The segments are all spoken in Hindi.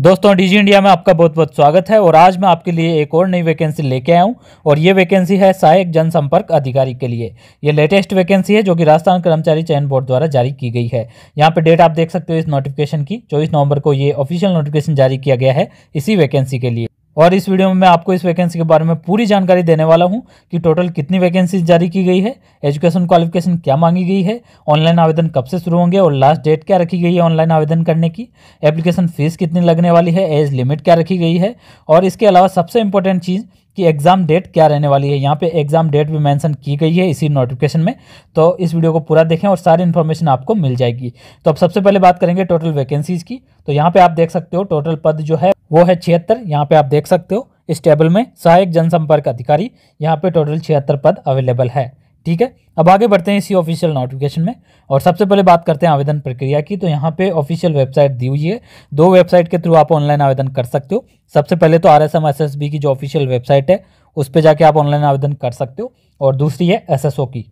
दोस्तों डीजी इंडिया में आपका बहुत बहुत स्वागत है और आज मैं आपके लिए एक और नई वैकेंसी लेके आया हूँ और ये वैकेंसी है सहायक जनसंपर्क अधिकारी के लिए ये लेटेस्ट वैकेंसी है जो कि राजस्थान कर्मचारी चयन बोर्ड द्वारा जारी की गई है यहाँ पे डेट आप देख सकते हो इस नोटिफिकेशन की चौबीस नवंबर को ये ऑफिशियल नोटिफिकेशन जारी किया गया है इसी वैकेंसी के लिए और इस वीडियो में मैं आपको इस वैकेंसी के बारे में पूरी जानकारी देने वाला हूं कि टोटल कितनी वैकेंसी जारी की गई है एजुकेशन क्वालिफिकेशन क्या मांगी गई है ऑनलाइन आवेदन कब से शुरू होंगे और लास्ट डेट क्या रखी गई है ऑनलाइन आवेदन करने की एप्लीकेशन फीस कितनी लगने वाली है एज लिमिट क्या रखी गई है और इसके अलावा सबसे इंपॉर्टेंट चीज़ कि एग्ज़ाम डेट क्या रहने वाली है यहाँ पे एग्ज़ाम डेट भी मेंशन की गई है इसी नोटिफिकेशन में तो इस वीडियो को पूरा देखें और सारी इन्फॉर्मेशन आपको मिल जाएगी तो अब सबसे पहले बात करेंगे टोटल वैकेंसीज़ की तो यहाँ पे आप देख सकते हो टोटल पद जो है वो है छिहत्तर यहाँ पे आप देख सकते हो इस टेबल में सहायक जनसंपर्क अधिकारी यहाँ पे टोटल छिहत्तर पद अवेलेबल है ठीक है अब आगे बढ़ते हैं इसी ऑफिशियल नोटिफिकेशन में और सबसे पहले बात करते हैं आवेदन प्रक्रिया की तो यहाँ पे ऑफिशियल वेबसाइट दी हुई है दो वेबसाइट के थ्रू आप ऑनलाइन आवेदन कर सकते हो सबसे पहले तो R S M S S B की जो ऑफिशियल वेबसाइट है उस पर जाके आप ऑनलाइन आवेदन कर सकते हो और दूसरी है एस एस ओ की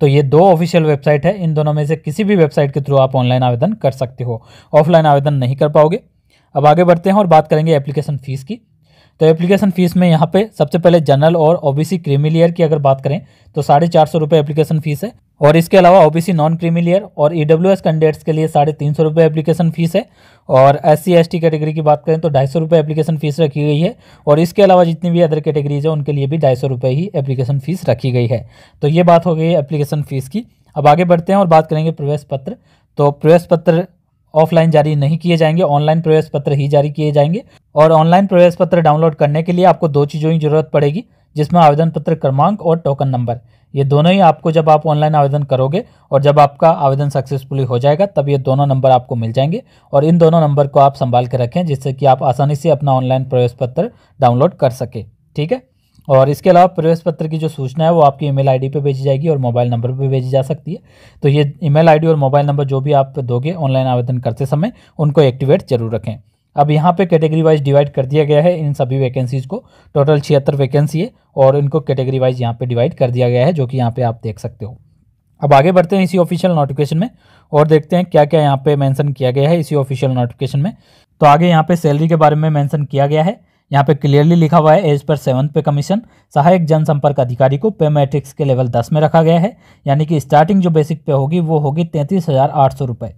तो ये दो ऑफिशियल वेबसाइट है इन दोनों में से किसी भी वेबसाइट के थ्रू आप ऑनलाइन आवेदन कर सकते हो ऑफलाइन आवेदन नहीं कर पाओगे अब आगे बढ़ते हैं और बात करेंगे एप्लीकेशन फ़ीस की तो एप्लीकेशन फ़ीस में यहाँ पे सबसे पहले जनरल और ओबीसी क्रीमी लेयर की अगर बात करें तो साढ़े चार सौ रुपये एप्लीकेशन फ़ीस है और इसके अलावा ओबीसी नॉन क्रीमी लेयर और ईडब्ल्यू डब्ल्यू एस कैंडिडेट्स के लिए साढ़े तीन सौ रुपये एप्लीकेशन फ़ीस है और S C S T category की बात करें तो ढाई सौ रुपये एप्लीकेशन फ़ीस रखी गई है और इसके अलावा जितनी भी अदर कैटेगरीज है उनके लिए भी ढाई सौ रुपये ही एप्लीकेशन फ़ीस रखी गई है तो ये बात हो गई एप्लीकेशन फ़ीस की अब आगे बढ़ते हैं और बात करेंगे प्रवेश पत्र तो प्रवेश पत्र ऑफलाइन जारी नहीं किए जाएंगे ऑनलाइन प्रवेश पत्र ही जारी किए जाएंगे और ऑनलाइन प्रवेश पत्र डाउनलोड करने के लिए आपको दो चीज़ों की ज़रूरत पड़ेगी जिसमें आवेदन पत्र क्रमांक और टोकन नंबर ये दोनों ही आपको जब आप ऑनलाइन आवेदन करोगे और जब आपका आवेदन सक्सेसफुली हो जाएगा तब ये दोनों नंबर आपको मिल जाएंगे और इन दोनों नंबर को आप संभाल के रखें जिससे कि आप आसानी से अपना ऑनलाइन प्रवेश पत्र डाउनलोड कर सके ठीक है और इसके अलावा प्रवेश पत्र की जो सूचना है वो आपकी ईमेल आईडी पे भेजी जाएगी और मोबाइल नंबर पे भेजी जा सकती है तो ये ईमेल आईडी और मोबाइल नंबर जो भी आप दोगे ऑनलाइन आवेदन करते समय उनको एक्टिवेट जरूर रखें अब यहाँ पे कैटेगरी वाइज डिवाइड कर दिया गया है इन सभी वैकेंसीज़ को टोटल छिहत्तर वैकेंसी है और इनको कैटेगरी वाइज यहाँ पे डिवाइड कर दिया गया है जो कि यहाँ पे आप देख सकते हो अब आगे बढ़ते हैं इसी ऑफिशियल नोटिफिकेशन में और देखते हैं क्या क्या यहाँ पे मैंसन किया गया है इसी ऑफिशियल नोटिफिकेशन में तो आगे यहाँ पे सैलरी के बारे में मैंसन किया गया है यहाँ पे क्लियरली लिखा हुआ है एज पर सेवंथ पे कमीशन सहायक जनसंपर्क अधिकारी को पे मैट्रिक्स के लेवल दस में रखा गया है यानी कि स्टार्टिंग जो बेसिक पे होगी वो होगी तैंतीस हज़ार आठ सौ रुपये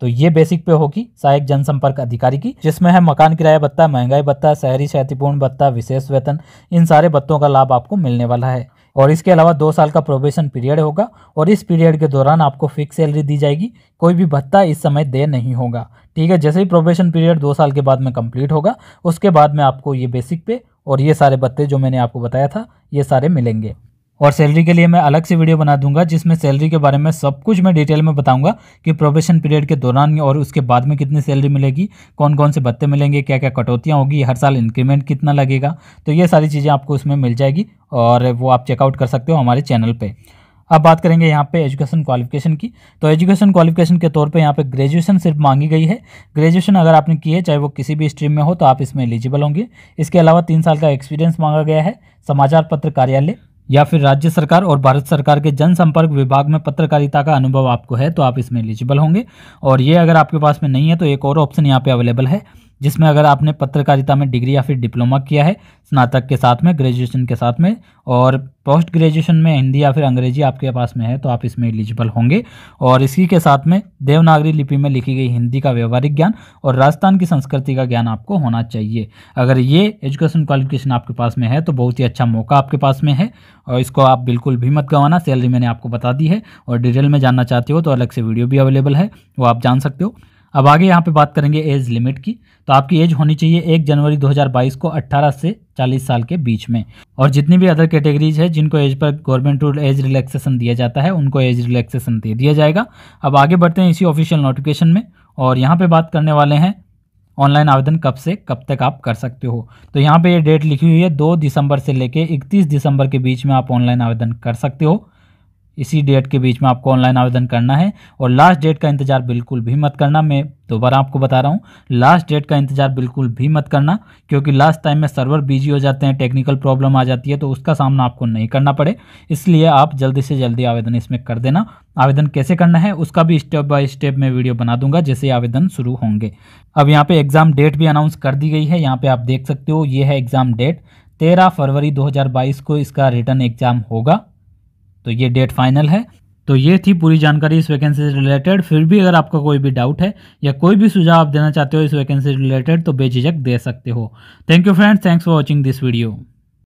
तो ये बेसिक पे होगी सहायक जनसंपर्क अधिकारी की जिसमें है मकान किराया भत्ता महंगाई भत्ता शहरी क्षतिपूर्ण भत्ता विशेष वेतन इन सारे भत्तों का लाभ आपको मिलने वाला है और इसके अलावा दो साल का प्रोबेशन पीरियड होगा और इस पीरियड के दौरान आपको फिक्स सैलरी दी जाएगी कोई भी भत्ता इस समय दे नहीं होगा ठीक है जैसे ही प्रोबेशन पीरियड दो साल के बाद में कंप्लीट होगा उसके बाद में आपको ये बेसिक पे और ये सारे भत्ते जो मैंने आपको बताया था ये सारे मिलेंगे और सैलरी के लिए मैं अलग से वीडियो बना दूंगा जिसमें सैलरी के बारे में सब कुछ मैं डिटेल में बताऊंगा कि प्रोबेशन पीरियड के दौरान और उसके बाद में कितनी सैलरी मिलेगी कौन कौन से भत्ते मिलेंगे क्या क्या कटौतियाँ होगी हर साल इंक्रीमेंट कितना लगेगा तो ये सारी चीज़ें आपको उसमें मिल जाएगी और वो आप चेकआउट कर सकते हो हमारे चैनल पर अब बात करेंगे यहाँ पे एजुकेशन क्वालिफिकेशन की तो एजुकेशन क्वालिफिकेशन के तौर पे यहाँ पे ग्रेजुएशन सिर्फ मांगी गई है ग्रेजुएशन अगर आपने की है चाहे वो किसी भी स्ट्रीम में हो तो आप इसमें एलिजिबल होंगे इसके अलावा तीन साल का एक्सपीरियंस मांगा गया है समाचार पत्र कार्यालय या फिर राज्य सरकार और भारत सरकार के जनसंपर्क विभाग में पत्रकारिता का अनुभव आपको है तो आप इसमें एलिजिबल होंगे और ये अगर आपके पास में नहीं है तो एक और ऑप्शन यहाँ पे अवेलेबल है जिसमें अगर आपने पत्रकारिता में डिग्री या फिर डिप्लोमा किया है स्नातक के साथ में ग्रेजुएशन के साथ में और पोस्ट ग्रेजुएशन में हिंदी या फिर अंग्रेजी आपके पास में है तो आप इसमें एलिजिबल होंगे और इसी के साथ में देवनागरी लिपि में लिखी गई हिंदी का व्यवहारिक ज्ञान और राजस्थान की संस्कृति का ज्ञान आपको होना चाहिए अगर ये एजुकेशन क्वालिफिकेशन आपके पास में है तो बहुत ही अच्छा मौका आपके पास में है और इसको आप बिल्कुल भी मत गंवाना सैलरी मैंने आपको बता दी है और डिटेल में जानना चाहते हो तो अलग से वीडियो भी अवेलेबल है वो आप जान सकते हो अब आगे यहाँ पे बात करेंगे एज लिमिट की तो आपकी एज होनी चाहिए एक जनवरी 2022 को 18 से 40 साल के बीच में और जितनी भी अदर कैटेगरीज है जिनको as per government rule age relaxation दिया जाता है उनको एज रिलैक्सेशन दे दिया जाएगा अब आगे बढ़ते हैं इसी ऑफिशियल नोटिफिकेशन में और यहाँ पर बात करने वाले हैं ऑनलाइन आवेदन कब से कब तक आप कर सकते हो तो यहाँ पे ये डेट लिखी हुई है दो दिसंबर से लेके इकतीस दिसंबर के बीच में आप ऑनलाइन आवेदन कर सकते हो इसी डेट के बीच में आपको ऑनलाइन आवेदन करना है और लास्ट डेट का इंतजार बिल्कुल भी मत करना मैं दोबारा आपको बता रहा हूँ लास्ट डेट का इंतजार बिल्कुल भी मत करना क्योंकि लास्ट टाइम में सर्वर बिजी हो जाते हैं टेक्निकल प्रॉब्लम आ जाती है तो उसका सामना आपको नहीं करना पड़े इसलिए आप जल्दी से जल्दी आवेदन इसमें कर देना आवेदन कैसे करना है उसका भी स्टेप बाय स्टेप मैं वीडियो बना दूंगा जैसे आवेदन शुरू होंगे अब यहाँ पे एग्जाम डेट भी अनाउंस कर दी गई है यहाँ पे आप देख सकते हो ये है एग्जाम डेट तेरह फरवरी 2022 को इसका रिटर्न एग्जाम होगा तो ये डेट फाइनल है तो ये थी पूरी जानकारी इस वैकेंसी से रिलेटेड फिर भी अगर आपका कोई भी डाउट है या कोई भी सुझाव आप देना चाहते हो इस वैकेंसी से रिलेटेड तो बेझिझक दे सकते हो thank you friends thanks for watching this video